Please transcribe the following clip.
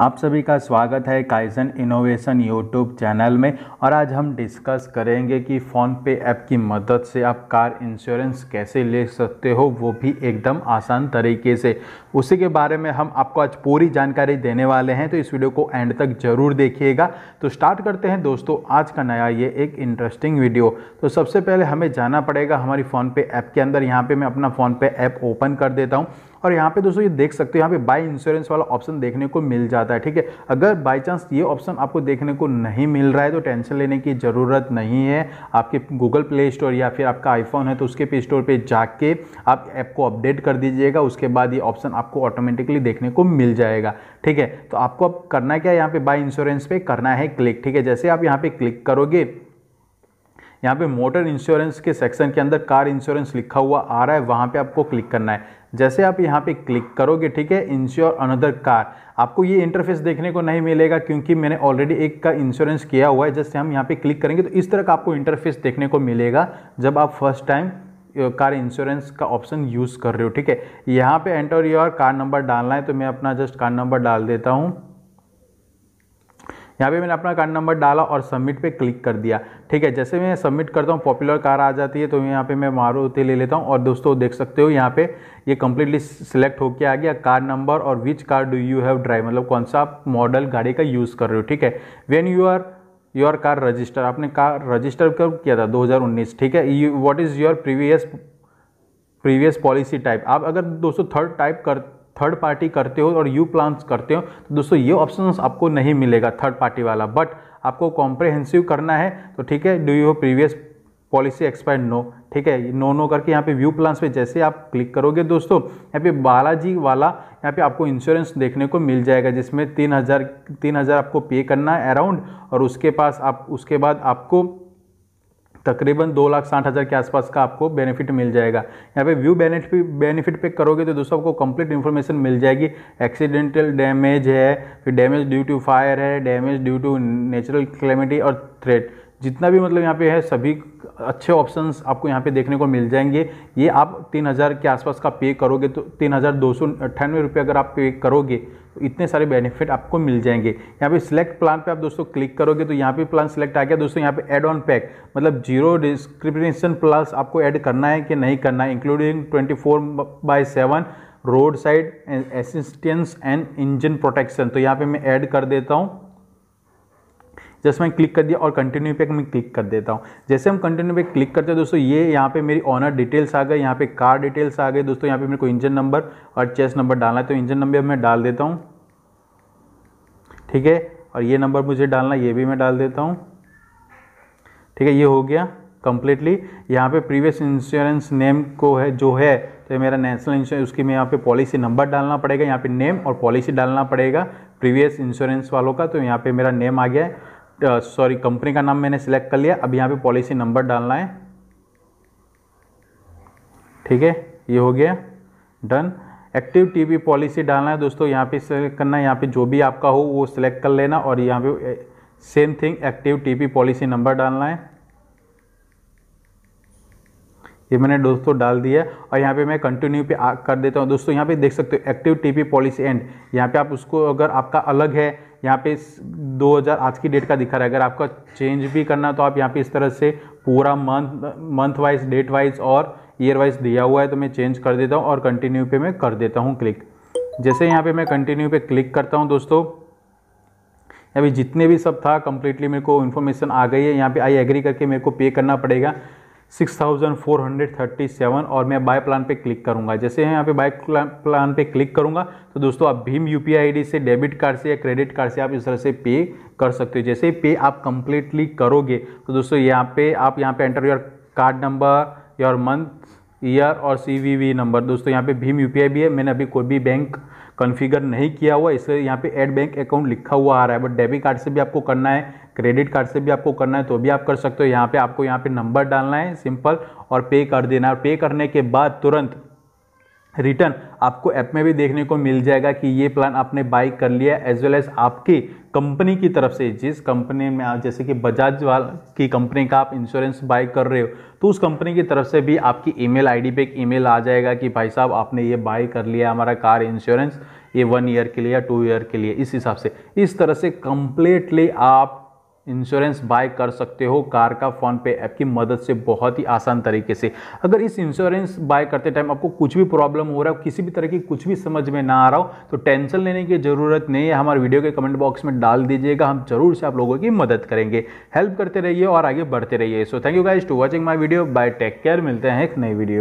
आप सभी का स्वागत है काइजन इनोवेशन यूट्यूब चैनल में और आज हम डिस्कस करेंगे कि फ़ोन पे ऐप की मदद से आप कार इंश्योरेंस कैसे ले सकते हो वो भी एकदम आसान तरीके से उसी के बारे में हम आपको आज पूरी जानकारी देने वाले हैं तो इस वीडियो को एंड तक ज़रूर देखिएगा तो स्टार्ट करते हैं दोस्तों आज का नया ये एक इंटरेस्टिंग वीडियो तो सबसे पहले हमें जाना पड़ेगा हमारी फ़ोन पे ऐप के अंदर यहाँ पर मैं अपना फ़ोन पे ऐप ओपन कर देता हूँ और यहाँ पे दोस्तों ये देख सकते हो यहाँ पे बाई इंश्योरेंस वाला ऑप्शन देखने को मिल जाता है ठीक है अगर बाई चांस ये ऑप्शन आपको देखने को नहीं मिल रहा है तो टेंशन लेने की ज़रूरत नहीं है आपके गूगल प्ले स्टोर या फिर आपका आईफोन है तो उसके प्ले स्टोर पर जाके आप ऐप को अपडेट कर दीजिएगा उसके बाद ये ऑप्शन आपको ऑटोमेटिकली देखने को मिल जाएगा ठीक है तो आपको अब करना क्या है यहाँ पे बाई इंश्योरेंस पे करना है क्लिक ठीक है जैसे आप यहाँ पे क्लिक करोगे यहाँ पे मोटर इंश्योरेंस के सेक्शन के अंदर कार इंश्योरेंस लिखा हुआ आ रहा है वहाँ पे आपको क्लिक करना है जैसे आप यहाँ पे क्लिक करोगे ठीक है इंश्योर अनदर कार आपको ये इंटरफेस देखने को नहीं मिलेगा क्योंकि मैंने ऑलरेडी एक का इंश्योरेंस किया हुआ है जैसे हम यहाँ पे क्लिक करेंगे तो इस तरह का आपको इंटरफेस देखने को मिलेगा जब आप फर्स्ट टाइम कार इंश्योरेंस का ऑप्शन यूज़ कर रहे हो ठीक है यहाँ पे एंटर योर कार नंबर डालना है तो मैं अपना जस्ट कार नंबर डाल देता हूँ यहाँ पे मैंने अपना कार्ड नंबर डाला और सबमिट पे क्लिक कर दिया ठीक है जैसे मैं सबमिट करता हूँ पॉपुलर कार आ जाती है तो यहाँ पे मैं मारुति ले लेता हूँ और दोस्तों देख सकते हो यहाँ पे ये कम्प्लीटली सिलेक्ट होकर आ गया कार नंबर और which car do you have drive मतलब कौन सा आप मॉडल गाड़ी का यूज़ कर रहे हो ठीक है when you are your car register आपने कार रजिस्टर कब किया था दो ठीक है you what is your previous previous policy type आप अगर दोस्तों थर्ड टाइप कर थर्ड पार्टी करते हो और यू प्लान्स करते हो तो दोस्तों ये ऑप्शन आपको नहीं मिलेगा थर्ड पार्टी वाला बट आपको कॉम्प्रेहेंसिव करना है तो ठीक है do you previous policy expire no ठीक है नो नो करके यहाँ पे व्यू प्लान्स पे जैसे आप क्लिक करोगे दोस्तों यहाँ पे बालाजी वाला यहाँ पे आपको इंश्योरेंस देखने को मिल जाएगा जिसमें तीन हज़ार तीन हज़ार आपको पे करना है अराउंड और उसके पास आप उसके बाद आपको तकरीबन दो लाख साठ हज़ार के आसपास का आपको बेनिफिट मिल जाएगा यहाँ पे व्यू बेनिफिट बेनिफिट पे करोगे तो दोस्तों आपको कंप्लीट इन्फॉर्मेशन मिल जाएगी एक्सीडेंटल डैमेज है फिर डैमेज ड्यू टू फायर है damage due to natural calamity और थ्रेट जितना भी मतलब यहाँ पे है सभी अच्छे ऑप्शंस आपको यहाँ पे देखने को मिल जाएंगे ये आप तीन हज़ार के आसपास का पे करोगे तो तीन हज़ार दो सौ अट्ठानवे रुपये अगर आप पे करोगे तो इतने सारे बेनिफिट आपको मिल जाएंगे यहाँ पे सिलेक्ट प्लान पे आप दोस्तों क्लिक करोगे तो यहाँ पे प्लान सिलेक्ट आ गया दोस्तों यहाँ पे एड ऑन पैक मतलब जीरो डिस्क्रिप्शन प्लस आपको ऐड करना है कि नहीं करना है including twenty four by seven roadside assistance and engine protection तो यहाँ पर मैं ऐड कर देता हूँ जैसे मैं क्लिक कर दिया और कंटिन्यू पे मैं क्लिक कर देता हूँ जैसे हम कंटिन्यू पे क्लिक करते हैं दोस्तों ये यहाँ पे मेरी ऑनर डिटेल्स आ गए यहाँ पे कार डिटेल्स आ गए दोस्तों यहाँ पे मेरे को इंजन नंबर और चेस नंबर डालना है तो इंजन नंबर मैं डाल देता हूँ ठीक है और ये नंबर मुझे डालना ये भी मैं डाल देता हूँ ठीक है ये हो गया कंप्लीटली यहाँ पे प्रीवियस इंश्योरेंस नेम को है जो है तो मेरा नेशनल इंश्योरेंस उसकी मैं यहाँ पे पॉलिसी नंबर डालना पड़ेगा यहाँ पे नेम और पॉलिसी डालना पड़ेगा प्रीवियस इंश्योरेंस वालों का तो यहाँ पे मेरा नेम आ गया है सॉरी कंपनी का नाम मैंने सिलेक्ट कर लिया अब यहाँ पे पॉलिसी नंबर डालना है ठीक है ये हो गया डन एक्टिव टीवी पॉलिसी डालना है दोस्तों यहाँ पे सिलेक्ट करना है यहाँ पे जो भी आपका हो वो सिलेक्ट कर लेना और यहाँ पे same thing active TV policy number डालना है ये मैंने दोस्तों डाल दिया और यहाँ पे मैं कंटिन्यू पे आ, कर देता हूँ दोस्तों यहाँ पे देख सकते हो एक्टिव टीपी पॉलिसी एंड यहाँ पे आप उसको अगर आपका अलग है यहाँ पे 2000 आज की डेट का दिखा रहा है अगर आपका चेंज भी करना तो आप यहाँ पे इस तरह से पूरा month month wise date wise और ईयर वाइज दिया हुआ है तो मैं चेंज कर देता हूँ और कंटिन्यू पे मैं कर देता हूँ क्लिक जैसे यहाँ पर मैं कंटिन्यू पे क्लिक करता हूँ दोस्तों अभी जितने भी सब था कम्प्लीटली मेरे को इन्फॉर्मेशन आ गई है यहाँ पे आई एग्री करके मेरे को पे करना पड़ेगा 6437 और मैं बाय प्लान पे क्लिक करूंगा जैसे यहाँ पे बाय प्लान पे क्लिक करूंगा तो दोस्तों आप भीम यू पी से डेबिट कार्ड से या क्रेडिट कार्ड से आप इस तरह से पे कर सकते हो जैसे पे आप कंप्लीटली करोगे तो दोस्तों यहाँ पे आप यहाँ पे enter your card number your month year e और सीवीवी नंबर दोस्तों यहाँ पे भीम यूपीआई भी है मैंने अभी कोई भी बैंक कॉन्फ़िगर नहीं किया हुआ इसलिए यहाँ पे एड बैंक अकाउंट लिखा हुआ आ रहा है बट डेबिट कार्ड से भी आपको करना है क्रेडिट कार्ड से भी आपको करना है तो भी आप कर सकते हो यहाँ पे आपको यहाँ पे नंबर डालना है सिंपल और पे कर देना है पे करने के बाद तुरंत रिटर्न आपको ऐप में भी देखने को मिल जाएगा कि ये प्लान आपने बाई कर लिया एज वेल एज आपकी कंपनी की तरफ से जिस कंपनी में आप जैसे कि बजाज वाल की कंपनी का आप इंश्योरेंस बाई कर रहे हो तो उस कंपनी की तरफ से भी आपकी ईमेल आईडी पे एक ईमेल आ जाएगा कि भाई साहब आपने ये बाई कर लिया हमारा कार इंश्योरेंस ये वन ईयर के लिए या टू ईयर के लिए इस हिसाब से इस तरह से कंप्लीटली आप इंश्योरेंस बाय कर सकते हो कार का फोन पे ऐप की मदद से बहुत ही आसान तरीके से अगर इस इंश्योरेंस बाय करते टाइम आपको कुछ भी प्रॉब्लम हो रहा हो किसी भी तरह की कुछ भी समझ में ना आ रहा हो तो टेंशन लेने की ज़रूरत नहीं है हमारे वीडियो के कमेंट बॉक्स में डाल दीजिएगा हम जरूर से आप लोगों की मदद करेंगे हेल्प करते रहिए और आगे बढ़ते रहिए so thank you guys to watching my video bye take care मिलते हैं एक नई वीडियो